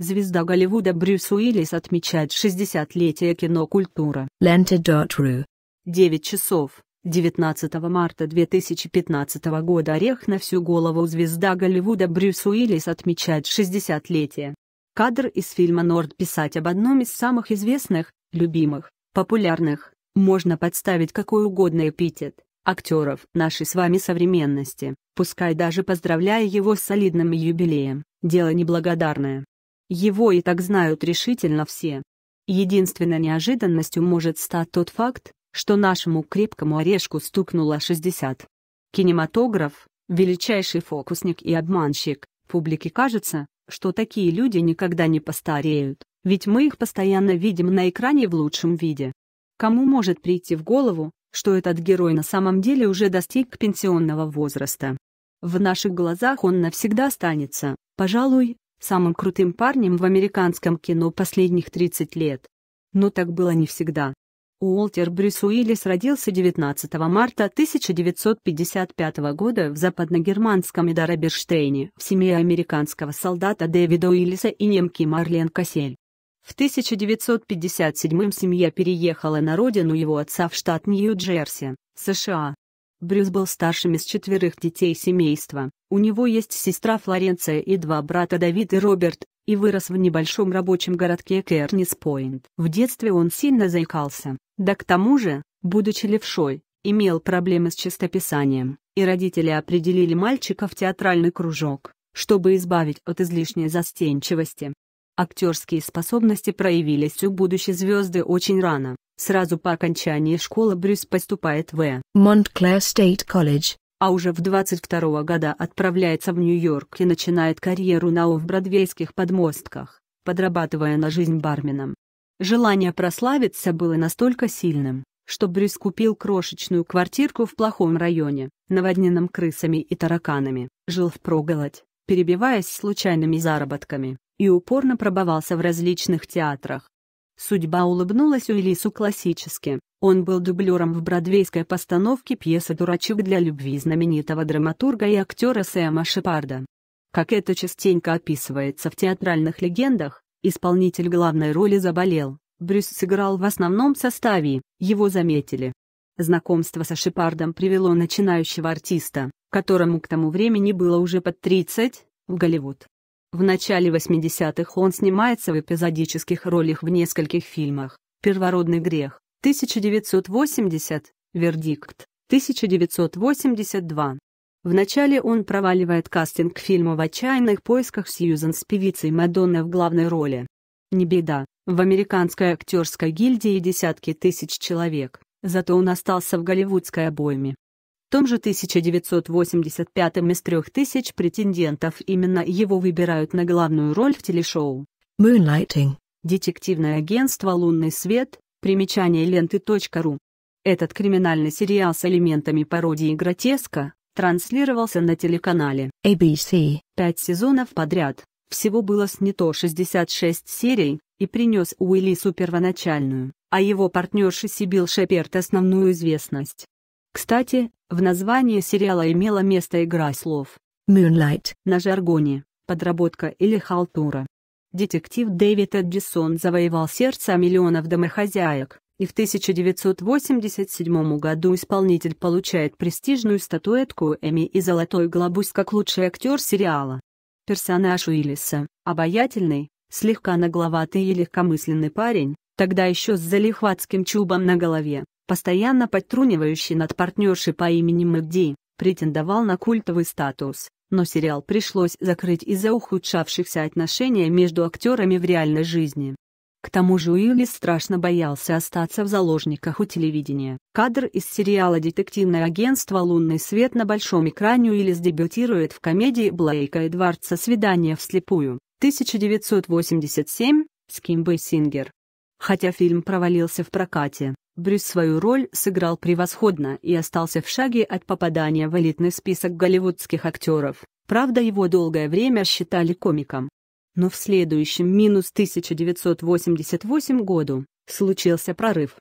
Звезда Голливуда Брюс Уиллис отмечает 60-летие кинокультура. Лента.ру 9 часов. 19 марта 2015 года «Орех на всю голову» звезда Голливуда Брюс Уиллис отмечает 60-летие. Кадр из фильма «Норд» писать об одном из самых известных, любимых, популярных, можно подставить какой угодно эпитет, актеров нашей с вами современности, пускай даже поздравляя его с солидным юбилеем, дело неблагодарное. Его и так знают решительно все. Единственной неожиданностью может стать тот факт, что нашему крепкому орешку стукнуло 60. Кинематограф — величайший фокусник и обманщик, публике кажется, что такие люди никогда не постареют, ведь мы их постоянно видим на экране в лучшем виде. Кому может прийти в голову, что этот герой на самом деле уже достиг пенсионного возраста? В наших глазах он навсегда останется, пожалуй, самым крутым парнем в американском кино последних 30 лет. Но так было не всегда. Уолтер Брюс Уиллис родился 19 марта 1955 года в западногерманском Идараберштейне в семье американского солдата Дэвида Уиллиса и немки Марлен Кассель. В 1957 семья переехала на родину его отца в штат Нью-Джерси, США, Брюс был старшим из четверых детей семейства. У него есть сестра Флоренция и два брата Давид и Роберт, и вырос в небольшом рабочем городке Кернис-Пойнт. В детстве он сильно заикался, да к тому же, будучи левшой, имел проблемы с чистописанием, и родители определили мальчика в театральный кружок, чтобы избавить от излишней застенчивости. Актерские способности проявились у будущей звезды очень рано. Сразу по окончании школы Брюс поступает в Montclair Стейт Колледж, а уже в 22 года отправляется в Нью-Йорк и начинает карьеру на офф-бродвейских подмостках, подрабатывая на жизнь барменом. Желание прославиться было настолько сильным, что Брюс купил крошечную квартирку в плохом районе, наводненном крысами и тараканами, жил впроголодь, перебиваясь случайными заработками, и упорно пробовался в различных театрах, Судьба улыбнулась Уиллису классически. Он был дублером в бродвейской постановке пьесы «Дурачок для любви» знаменитого драматурга и актера Сэма Шепарда. Как это частенько описывается в театральных легендах, исполнитель главной роли заболел, Брюс сыграл в основном составе, его заметили. Знакомство со Шепардом привело начинающего артиста, которому к тому времени было уже под 30, в Голливуд. В начале 80-х он снимается в эпизодических ролях в нескольких фильмах «Первородный грех» 1980, «Вердикт» 1982. Вначале он проваливает кастинг к фильму «В отчаянных поисках» Сьюзан с певицей Мадонны в главной роли. Не беда, в американской актерской гильдии десятки тысяч человек, зато он остался в голливудской обойме том же 1985-м из трех тысяч претендентов именно его выбирают на главную роль в телешоу Moonlighting. Детективное агентство «Лунный свет», примечание ленты.ру. Этот криминальный сериал с элементами пародии и гротеска транслировался на телеканале ABC пять сезонов подряд. Всего было снято 66 серий, и принес Уиллису первоначальную, а его партнерши Сибил Шеперт основную известность. Кстати, в названии сериала имела место игра слов «Moonlight» на жаргоне, подработка или халтура. Детектив Дэвид Эддисон завоевал сердце миллионов домохозяек, и в 1987 году исполнитель получает престижную статуэтку Эми и «Золотой глобус» как лучший актер сериала. Персонаж Уиллиса, обаятельный, слегка нагловатый и легкомысленный парень, тогда еще с залихватским чубом на голове, постоянно подтрунивающий над партнершей по имени Мэгди, претендовал на культовый статус, но сериал пришлось закрыть из-за ухудшавшихся отношений между актерами в реальной жизни. К тому же Уиллис страшно боялся остаться в заложниках у телевидения. Кадр из сериала «Детективное агентство «Лунный свет» на большом экране Уиллис дебютирует в комедии Блейка Эдвардса «Свидание вслепую» 1987 с Кимбой Сингер. Хотя фильм провалился в прокате, Брюс свою роль сыграл превосходно и остался в шаге от попадания в элитный список голливудских актеров. Правда, его долгое время считали комиком. Но в следующем минус 1988 году случился прорыв.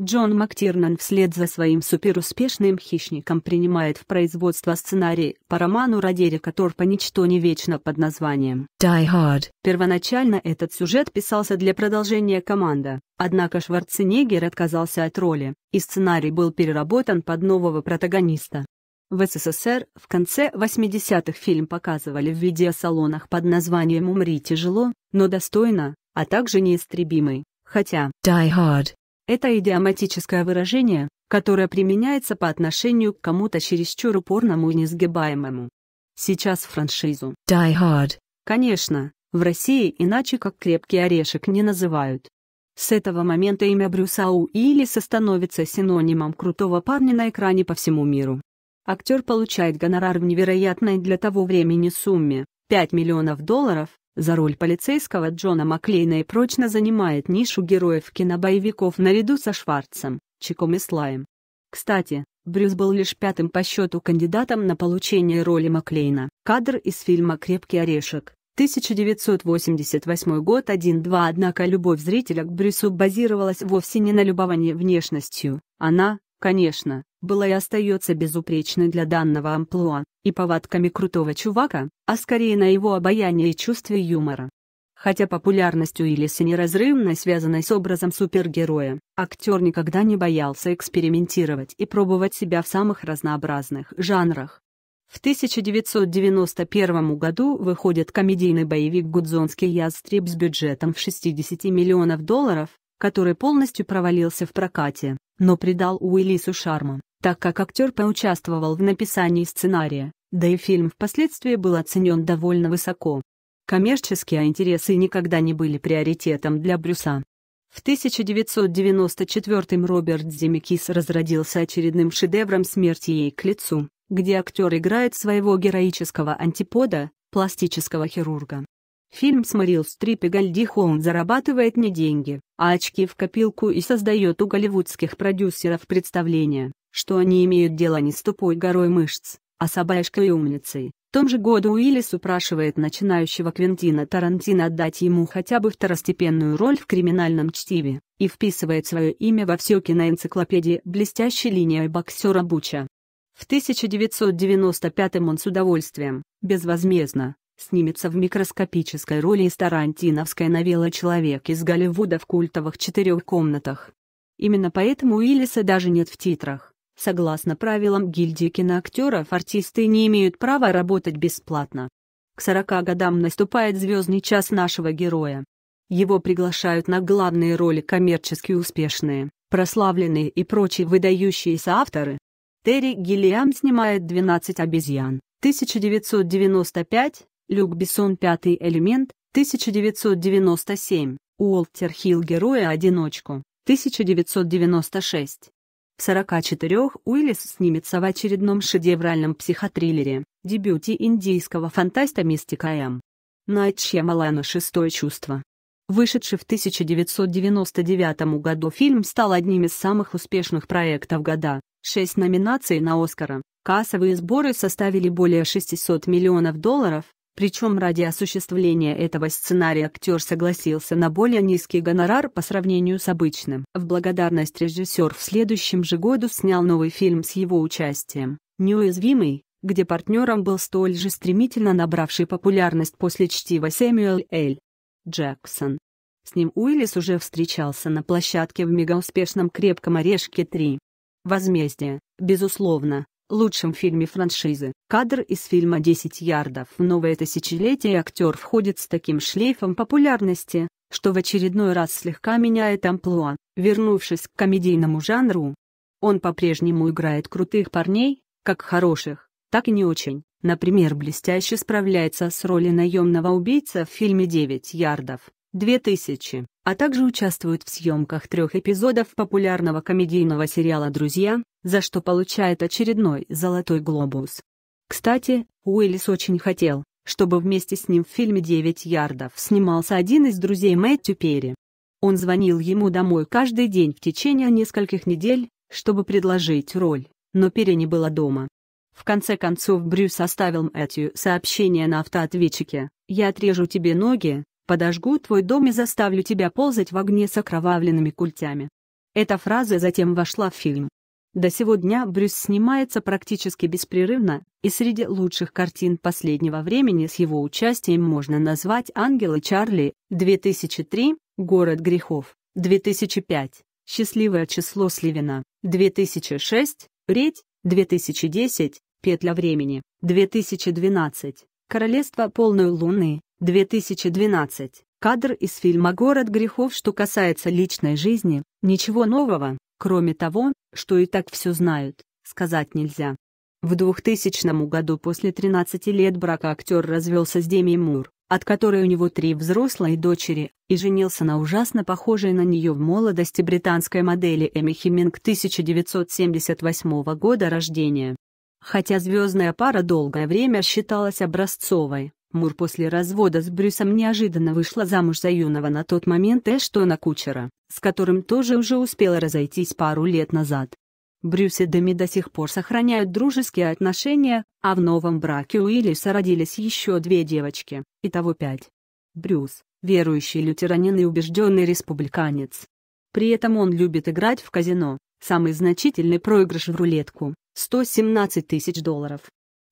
Джон МакТирнан вслед за своим суперуспешным «Хищником» принимает в производство сценарий по роману Родерика Торпа «Ничто не вечно» под названием «Die Hard». Первоначально этот сюжет писался для продолжения «Команда», однако Шварценеггер отказался от роли, и сценарий был переработан под нового протагониста. В СССР в конце 80-х фильм показывали в видеосалонах под названием «Умри тяжело, но достойно», а также «Неистребимый», хотя «Die Hard» Это идиоматическое выражение, которое применяется по отношению к кому-то чересчур упорному и несгибаемому. Сейчас франшизу Die Hard, конечно, в России иначе как крепкий орешек не называют. С этого момента имя Брюса Уиллиса становится синонимом крутого парня на экране по всему миру. Актер получает гонорар в невероятной для того времени сумме – 5 миллионов долларов, за роль полицейского Джона Маклейна и прочно занимает нишу героев кинобоевиков наряду со Шварцем, Чиком и Слаем. Кстати, Брюс был лишь пятым по счету кандидатом на получение роли Маклейна. Кадр из фильма «Крепкий орешек». 1988 год 1-2, однако любовь зрителя к Брюсу базировалась вовсе не на любовании внешностью. Она, конечно, была и остается безупречной для данного амплуа, и повадками крутого чувака, а скорее на его обаяние и чувстве юмора. Хотя популярностью Иллиса неразрывно связанной с образом супергероя, актер никогда не боялся экспериментировать и пробовать себя в самых разнообразных жанрах. В 1991 году выходит комедийный боевик «Гудзонский ястреб» с бюджетом в 60 миллионов долларов, который полностью провалился в прокате, но придал Уиллису шарма так как актер поучаствовал в написании сценария, да и фильм впоследствии был оценен довольно высоко. Коммерческие интересы никогда не были приоритетом для Брюса. В 1994 Роберт Земекис разродился очередным шедевром «Смерти ей к лицу», где актер играет своего героического антипода, пластического хирурга. Фильм с Мэрил Стрип и Гальди Хоун зарабатывает не деньги, а очки в копилку и создает у голливудских продюсеров представление, что они имеют дело не с тупой горой мышц, а с обаишкой и умницей. В том же году Уиллис упрашивает начинающего Квентина Тарантино отдать ему хотя бы второстепенную роль в криминальном чтиве, и вписывает свое имя во все киноэнциклопедии блестящей линией боксера Буча. В 1995 м он с удовольствием, безвозмездно, снимется в микроскопической роли из тарантиновской новеллы «Человек из Голливуда» в культовых четырех комнатах. Именно поэтому Уиллиса даже нет в титрах. Согласно правилам гильдии киноактеров, артисты не имеют права работать бесплатно. К 40 годам наступает звездный час нашего героя. Его приглашают на главные роли коммерчески успешные, прославленные и прочие выдающиеся авторы. Терри Гиллиам снимает «12 обезьян», 1995, Люк Бессон «Пятый элемент», 1997, Уолтер Хилл «Героя одиночку», 1996. В 44 Уиллис снимется в очередном шедевральном психотриллере, дебюте индийского фантаста Мистика М. Найт Шьямалана «Шестое чувство». Вышедший в 1999 году фильм стал одним из самых успешных проектов года. Шесть номинаций на «Оскара». Кассовые сборы составили более 600 миллионов долларов, причем ради осуществления этого сценария актер согласился на более низкий гонорар по сравнению с обычным. В благодарность режиссер в следующем же году снял новый фильм с его участием «Неуязвимый», где партнером был столь же стремительно набравший популярность после чтива Сэмюэл Эль Джексон. С ним Уиллис уже встречался на площадке в мегауспешном «Крепком орешке 3». Возмездие, безусловно, лучшем фильме франшизы. Кадр из фильма "Десять ярдов» в новое тысячелетие актер входит с таким шлейфом популярности, что в очередной раз слегка меняет амплуа, вернувшись к комедийному жанру. Он по-прежнему играет крутых парней, как хороших, так и не очень. Например, блестяще справляется с ролью наемного убийца в фильме "Девять ярдов». 2000, а также участвует в съемках трех эпизодов популярного комедийного сериала «Друзья», за что получает очередной «Золотой глобус». Кстати, Уиллис очень хотел, чтобы вместе с ним в фильме «Девять ярдов» снимался один из друзей Мэтью Перри. Он звонил ему домой каждый день в течение нескольких недель, чтобы предложить роль, но Перри не было дома. В конце концов Брюс оставил Мэтью сообщение на автоответчике «Я отрежу тебе ноги, подожгу твой дом и заставлю тебя ползать в огне с окровавленными культями». Эта фраза затем вошла в фильм. До сего дня Брюс снимается практически беспрерывно, и среди лучших картин последнего времени с его участием можно назвать «Ангелы Чарли» 2003, «Город грехов» 2005, «Счастливое число Сливина» 2006, «Редь» 2010, «Петля времени» 2012, «Королевство полной луны» 2012. Кадр из фильма «Город грехов», что касается личной жизни, ничего нового, кроме того, что и так все знают, сказать нельзя. В 2000 году после 13 лет брака актер развелся с Деми Мур, от которой у него три взрослые дочери, и женился на ужасно похожей на нее в молодости британской модели Эми Хеминг 1978 года рождения. Хотя звездная пара долгое время считалась образцовой, Мур после развода с Брюсом неожиданно вышла замуж за юного на тот момент Эштона Кучера, с которым тоже уже успела разойтись пару лет назад. Брюс и Дэми до сих пор сохраняют дружеские отношения, а в новом браке у Уиллиса родились еще две девочки, итого пять. Брюс – верующий лютеранин и убежденный республиканец. При этом он любит играть в казино, самый значительный проигрыш в рулетку – 117 тысяч долларов.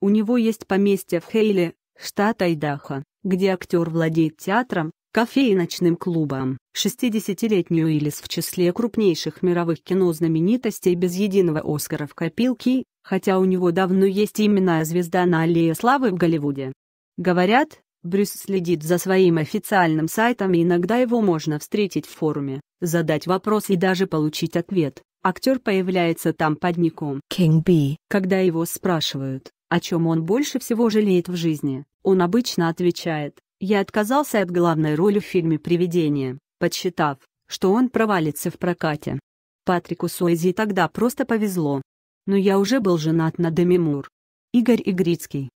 У него есть поместье в Хейле, штат Айдахо, где актер владеет театром, кафе и ночным клубом. 60-летнюю Уиллис в числе крупнейших мировых кинознаменитостей без единого Оскара в копилке, хотя у него давно есть именная звезда на аллее славы в Голливуде. Говорят, Брюс следит за своим официальным сайтом и иногда его можно встретить в форуме, задать вопрос и даже получить ответ. Актер появляется там под ником King B. Когда его спрашивают, о чем он больше всего жалеет в жизни, он обычно отвечает «Я отказался от главной роли в фильме «Привидение», подсчитав, что он провалится в прокате. Патрику Суэзи тогда просто повезло. Но я уже был женат на Демимур. Игорь Игрицкий